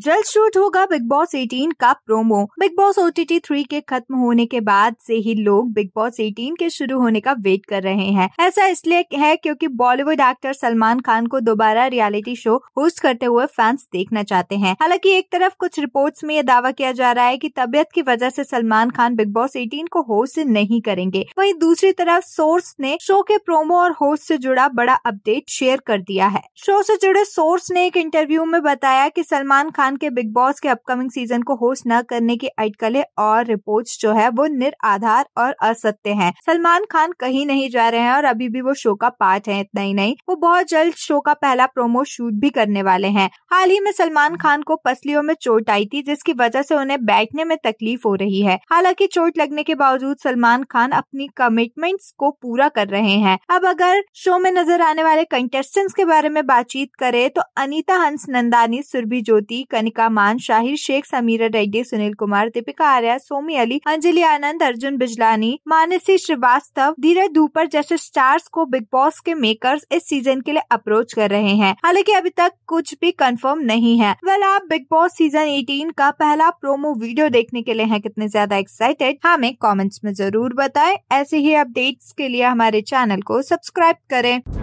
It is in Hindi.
जल्द शूट होगा बिग बॉस 18 का promo Bigg Boss OTT three थ्री के खत्म होने के बाद से ही लोग बिग बॉस 18 के शुरू होने का वेट कर रहे हैं ऐसा इसलिए है क्योंकि बॉलीवुड एक्टर सलमान खान को दोबारा रियलिटी शो होस्ट करते हुए फैंस देखना चाहते हैं हालांकि एक तरफ कुछ रिपोर्ट्स में यह दावा किया जा रहा है की तबियत की वजह से Salman Khan Bigg Boss eighteen को होस्ट नहीं करेंगे वही दूसरी तरफ सोर्स ने शो के प्रोमो और होस्ट से जुड़ा बड़ा अपडेट शेयर कर दिया है शो से जुड़े सोर्स ने एक इंटरव्यू में बताया की सलमान खान खान के बिग बॉस के अपकमिंग सीजन को होस्ट न करने की अटकलें और रिपोर्ट्स जो है वो निराधार और असत्य हैं सलमान खान कहीं नहीं जा रहे हैं और अभी भी वो शो का पार्ट है इतना ही नहीं वो बहुत जल्द शो का पहला प्रोमो शूट भी करने वाले हैं हाल ही में सलमान खान को पसलियों में चोट आई थी जिसकी वजह से उन्हें बैठने में तकलीफ हो रही है हालांकि चोट लगने के बावजूद सलमान खान अपनी कमिटमेंट्स को पूरा कर रहे हैं अब अगर शो में नजर आने वाले कंटेस्टेंट्स के बारे में बातचीत करें तो अनीता हंस नंदानी सुरभि ज्योति कनिका मान शाहिर शेख समीरा रेड्डी सुनील कुमार दीपिका आर्या सोमी अली अंजलि आनंद अर्जुन बिजलानी मानसी श्रीवास्तव धीरज धूपर जैसे स्टार्स को बिग बॉस के मेकर्स इस सीजन के लिए अप्रोच कर रहे हैं हालांकि अभी तक कुछ भी कंफर्म नहीं है वेल आप बिग बॉस सीजन 18 का पहला प्रोमो वीडियो देखने के लिए हैं कितने ज्यादा एक्साइटेड हमें कमेंट्स में जरूर बताएं ऐसे ही अपडेट्स के लिए हमारे चैनल को सब्सक्राइब करें